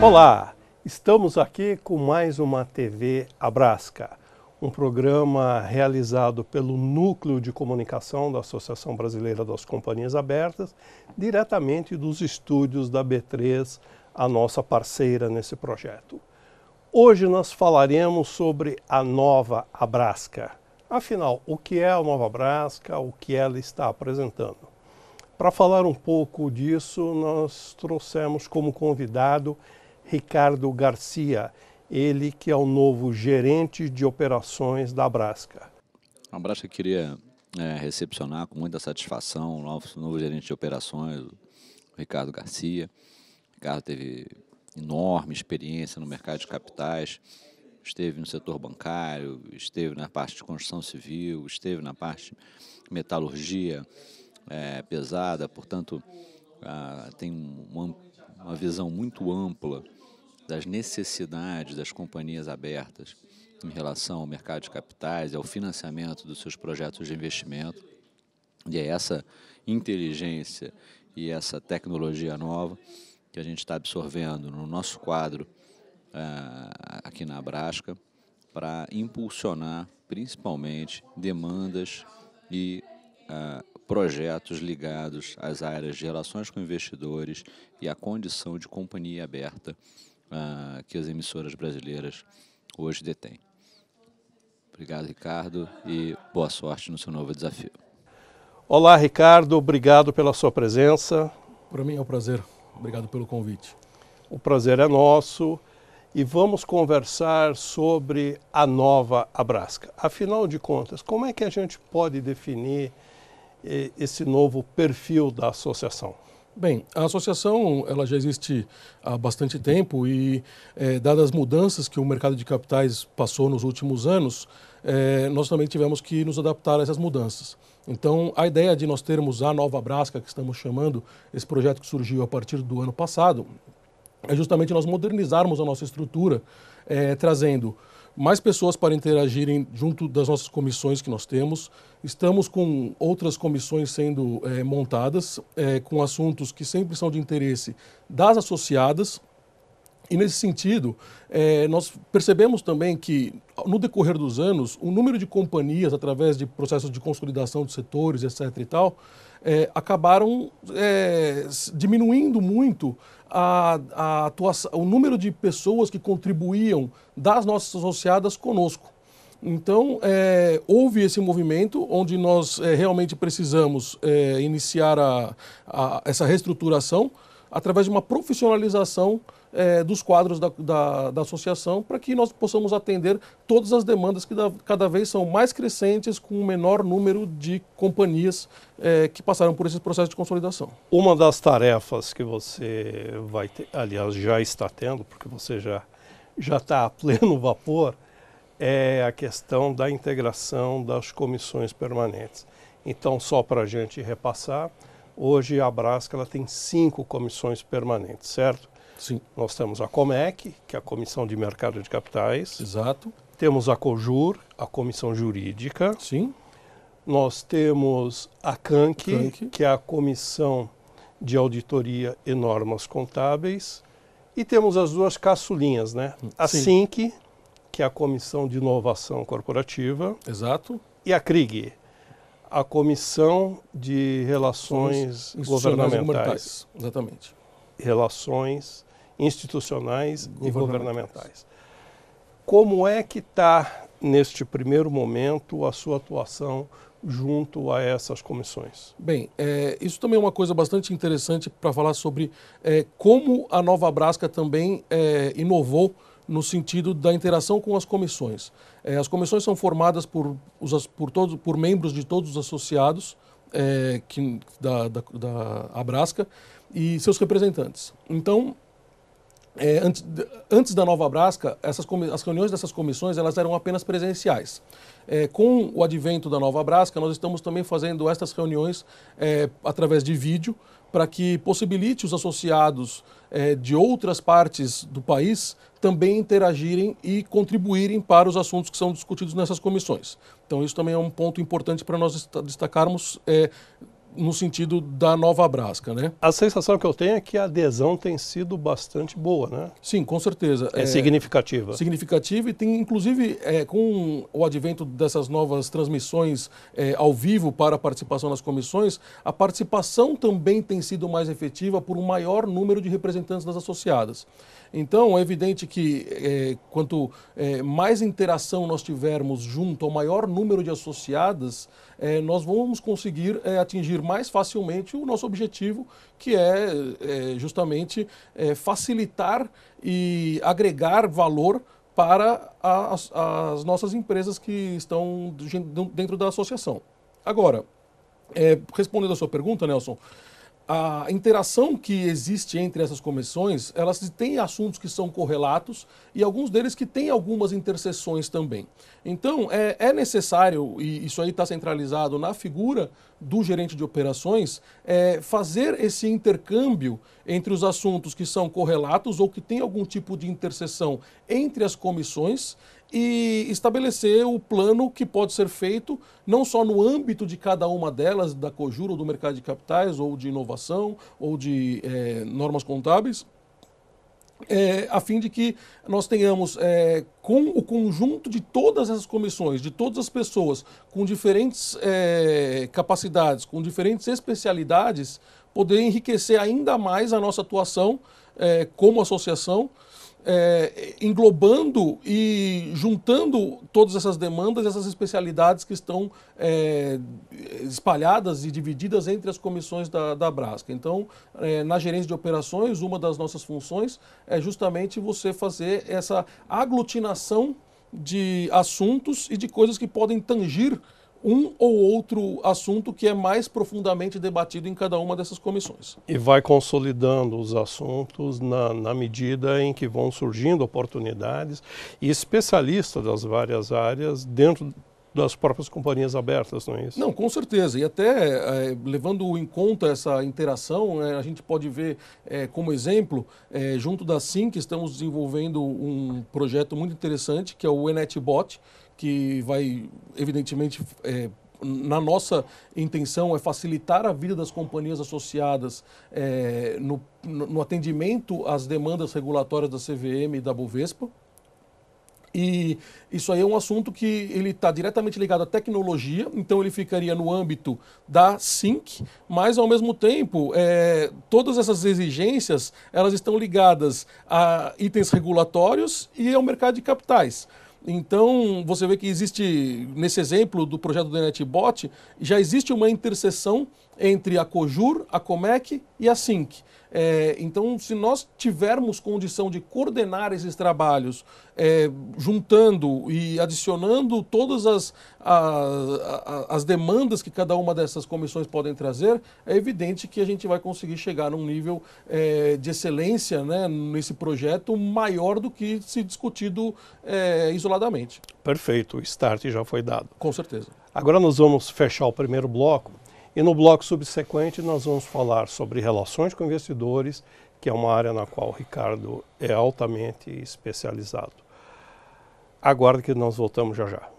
Olá, estamos aqui com mais uma TV Abrasca, um programa realizado pelo Núcleo de Comunicação da Associação Brasileira das Companhias Abertas, diretamente dos estúdios da B3, a nossa parceira nesse projeto. Hoje nós falaremos sobre a nova Abrasca. Afinal, o que é a nova Abrasca, o que ela está apresentando? Para falar um pouco disso, nós trouxemos como convidado Ricardo Garcia, ele que é o novo gerente de operações da Brasca. A Brasca queria é, recepcionar com muita satisfação o novo, novo gerente de operações, o Ricardo Garcia. O Ricardo teve enorme experiência no mercado de capitais, esteve no setor bancário, esteve na parte de construção civil, esteve na parte de metalurgia é, pesada, portanto, ah, tem uma, uma visão muito ampla das necessidades das companhias abertas em relação ao mercado de capitais, e ao financiamento dos seus projetos de investimento. E é essa inteligência e essa tecnologia nova que a gente está absorvendo no nosso quadro uh, aqui na Brasca para impulsionar principalmente demandas e uh, projetos ligados às áreas de relações com investidores e à condição de companhia aberta que as emissoras brasileiras hoje detêm. Obrigado, Ricardo, e boa sorte no seu novo desafio. Olá, Ricardo, obrigado pela sua presença. Para mim é um prazer. Obrigado pelo convite. O prazer é nosso e vamos conversar sobre a nova Abrasca. Afinal de contas, como é que a gente pode definir eh, esse novo perfil da associação? Bem, a associação ela já existe há bastante tempo e, é, dadas as mudanças que o mercado de capitais passou nos últimos anos, é, nós também tivemos que nos adaptar a essas mudanças. Então, a ideia de nós termos a nova Brasca, que estamos chamando, esse projeto que surgiu a partir do ano passado, é justamente nós modernizarmos a nossa estrutura, é, trazendo mais pessoas para interagirem junto das nossas comissões que nós temos. Estamos com outras comissões sendo é, montadas, é, com assuntos que sempre são de interesse das associadas, e nesse sentido, é, nós percebemos também que, no decorrer dos anos, o número de companhias, através de processos de consolidação de setores, etc. e tal, é, acabaram é, diminuindo muito a, a atuação, o número de pessoas que contribuíam das nossas associadas conosco. Então, é, houve esse movimento onde nós é, realmente precisamos é, iniciar a, a, essa reestruturação através de uma profissionalização é, dos quadros da, da, da associação para que nós possamos atender todas as demandas que da, cada vez são mais crescentes com o um menor número de companhias é, que passaram por esse processo de consolidação. Uma das tarefas que você vai ter, aliás, já está tendo, porque você já já está a pleno vapor, é a questão da integração das comissões permanentes. Então, só para a gente repassar, hoje a Brasca ela tem cinco comissões permanentes, certo? Sim. Nós temos a Comec, que é a Comissão de Mercado de Capitais. Exato. Temos a COJUR, a Comissão Jurídica. Sim. Nós temos a CANC, que é a Comissão de Auditoria e Normas Contábeis. E temos as duas caçulinhas, né? A Sim. SINC, que é a Comissão de Inovação Corporativa. Exato. E a CRIG, a Comissão de Relações Relações Governamentais. Exatamente. Relações institucionais e governamentais. Como é que está, neste primeiro momento, a sua atuação junto a essas comissões? Bem, é, isso também é uma coisa bastante interessante para falar sobre é, como a nova Brasca também é, inovou no sentido da interação com as comissões. É, as comissões são formadas por, por, todos, por membros de todos os associados é, que, da, da, da Abrasca e seus representantes. Então, é, antes, antes, da nova Brasca, essas, as reuniões dessas comissões elas eram apenas presenciais. É, com o advento da nova Brasca, nós estamos também fazendo estas reuniões é, através de vídeo para que possibilite os associados é, de outras partes do país também interagirem e contribuírem para os assuntos que são discutidos nessas comissões. Então, isso também é um ponto importante para nós destacarmos é, no sentido da nova Brasca, né? A sensação que eu tenho é que a adesão tem sido bastante boa, né? Sim, com certeza. É, é significativa. Significativa e tem, inclusive, é, com o advento dessas novas transmissões é, ao vivo para a participação nas comissões, a participação também tem sido mais efetiva por um maior número de representantes das associadas. Então, é evidente que é, quanto é, mais interação nós tivermos junto ao maior número de associadas, é, nós vamos conseguir é, atingir mais facilmente o nosso objetivo, que é, é justamente é, facilitar e agregar valor para as, as, nossas empresas que estão dentro da associação. Agora, é, respondendo a sua pergunta, Nelson, a interação que existe entre essas comissões, elas têm assuntos que são correlatos e alguns deles que têm algumas interseções também. Então, é, é necessário, e isso aí está centralizado na figura do gerente de operações, é, fazer esse intercâmbio entre os assuntos que são correlatos ou que têm algum tipo de interseção entre as comissões e estabelecer o plano que pode ser feito, não só no âmbito de cada uma delas, da Cojuro, do mercado de capitais, ou de inovação, ou de é, normas contábeis, é, a fim de que nós tenhamos, é, com o conjunto de todas essas comissões, de todas as pessoas com diferentes é, capacidades, com diferentes especialidades, poder enriquecer ainda mais a nossa atuação como associação é, englobando e juntando todas essas demandas, essas especialidades que estão é, espalhadas e divididas entre as comissões da, da Brasca. Então, é, na gerência de operações, uma das nossas funções é justamente você fazer essa aglutinação de assuntos e de coisas que podem tangir um ou outro assunto que é mais profundamente debatido em cada uma dessas comissões. E vai consolidando os assuntos na, na medida em que vão surgindo oportunidades e especialistas das várias áreas dentro das próprias companhias abertas, não é isso? Não, com certeza. E até é, levando em conta essa interação, é, a gente pode ver é, como exemplo, eh, junto da SIM, que estamos desenvolvendo um projeto muito interessante, que é o Enetbot, que vai, evidentemente, é, na nossa intenção é facilitar a vida das companhias associadas é, no, no, atendimento às demandas regulatórias da CVM e da Bovespa. E isso aí é um assunto que ele está diretamente ligado à tecnologia, então ele ficaria no âmbito da SINC, mas ao mesmo tempo é, todas essas exigências elas estão ligadas a itens regulatórios e ao mercado de capitais. Então, você vê que existe, nesse exemplo do projeto do NetBot, já existe uma interseção entre a COJUR, a COMEC e a SINC. É, então, se nós tivermos condição de coordenar esses trabalhos, é, juntando e adicionando todas as, a, a, as demandas que cada uma dessas comissões podem trazer, é evidente que a gente vai conseguir chegar num nível é, de excelência né, nesse projeto maior do que se discutido é, isoladamente. Perfeito, o start já foi dado. Com certeza. Agora nós vamos fechar o primeiro bloco e no bloco subsequente nós vamos falar sobre relações com investidores, que é uma área na qual o Ricardo é altamente especializado. Aguarde que nós voltamos já já.